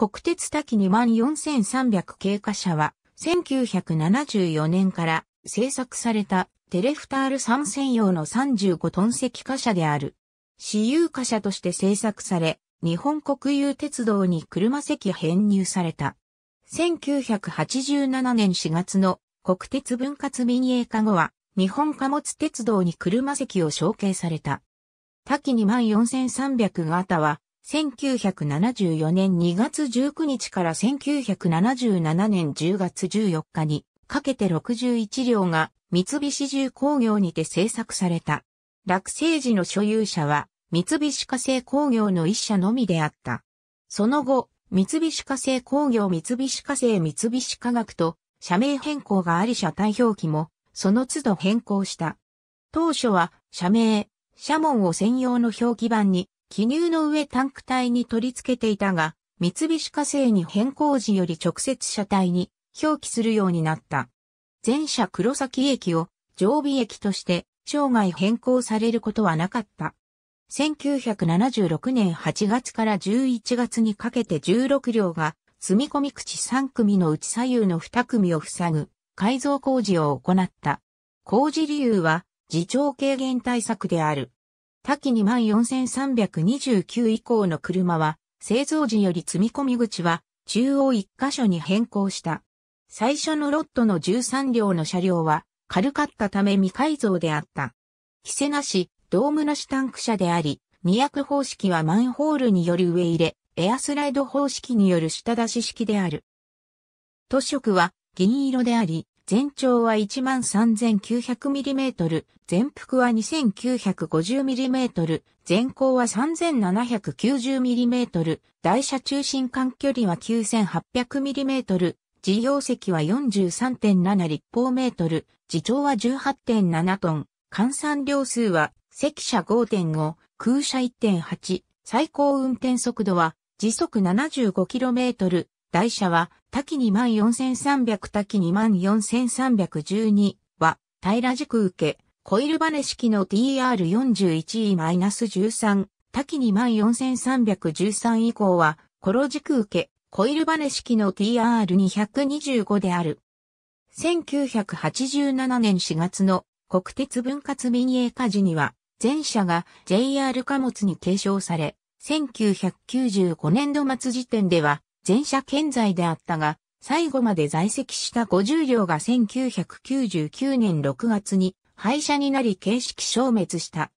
国鉄滝24300経過車は、1974年から製作されたテレフタール3専用の35トン積貨車である。私有貨車として製作され、日本国有鉄道に車席編入された。1987年4月の国鉄分割民営化後は、日本貨物鉄道に車席を承継された。滝24300型は、1974年2月19日から1977年10月14日にかけて61両が三菱重工業にて製作された。落成時の所有者は三菱化成工業の一社のみであった。その後、三菱化成工業三菱化成三菱化学と社名変更があり社体表記もその都度変更した。当初は社名、社門を専用の表記板に記入の上タンク体に取り付けていたが、三菱火星に変更時より直接車体に表記するようになった。前車黒崎駅を常備駅として生涯変更されることはなかった。1976年8月から11月にかけて16両が積み込み口3組のうち左右の2組を塞ぐ改造工事を行った。工事理由は自重軽減対策である。多岐24329以降の車は、製造時より積み込み口は中央1箇所に変更した。最初のロットの13両の車両は軽かったため未改造であった。キせなし、ドームなしタンク車であり、二役方式はマンホールによる上入れ、エアスライド方式による下出し式である。塗色は銀色であり、全長は 13,900mm、全幅は 2,950mm、全高は 3,790mm、台車中心間距離は 9,800mm、事業席は43.7立方メートル、自重は18.7トン、換算量数は席車5.5、空車1.8、最高運転速度は時速 75km、台車は、滝24300滝24312は、平軸受け、コイルバネ式の TR41E-13、滝24313以降は、コロ軸受け、コイルバネ式の TR225 である。1987年4月の国鉄分割民営化時には、全車が JR 貨物に継承され、1995年度末時点では全社健在であったが、最後まで在籍した50両が1999年6月に廃車になり形式消滅した。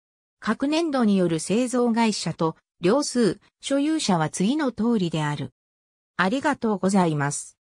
各年度による製造会社と両数、所有者は次の通りである。ありがとうございます。